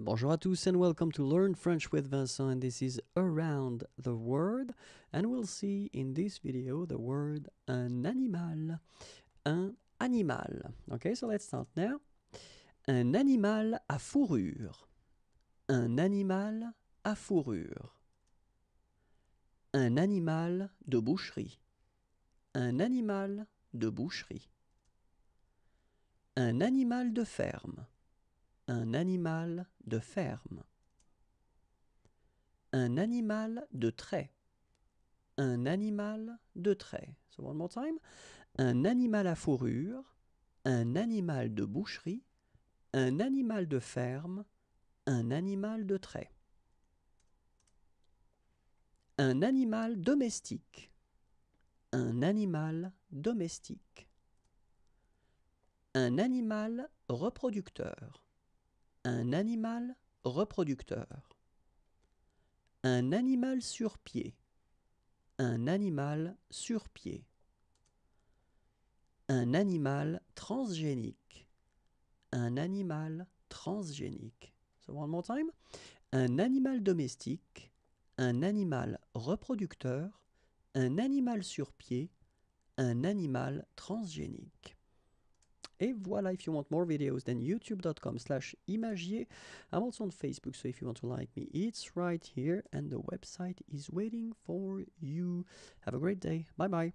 Bonjour à tous and welcome to Learn French with Vincent and this is Around the Word and we'll see in this video the word un animal. Un animal. Okay, so let's start now. Un animal à fourrure. Un animal à fourrure. Un animal de boucherie. Un animal de boucherie. Un animal de ferme un animal de ferme. Un animal de trait. Un animal de trait. Un animal à fourrure. Un animal de boucherie. Un animal de ferme. Un animal de trait. Un animal domestique. Un animal domestique. Un animal reproducteur un animal reproducteur. Un animal sur pied. Un animal sur pied. Un animal transgénique. Un animal transgénique. time. Un animal domestique. Un animal reproducteur. Un animal sur pied. Un animal transgénique. And voila, if you want more videos, then youtube.com slash imagier. I'm also on Facebook, so if you want to like me, it's right here. And the website is waiting for you. Have a great day. Bye-bye.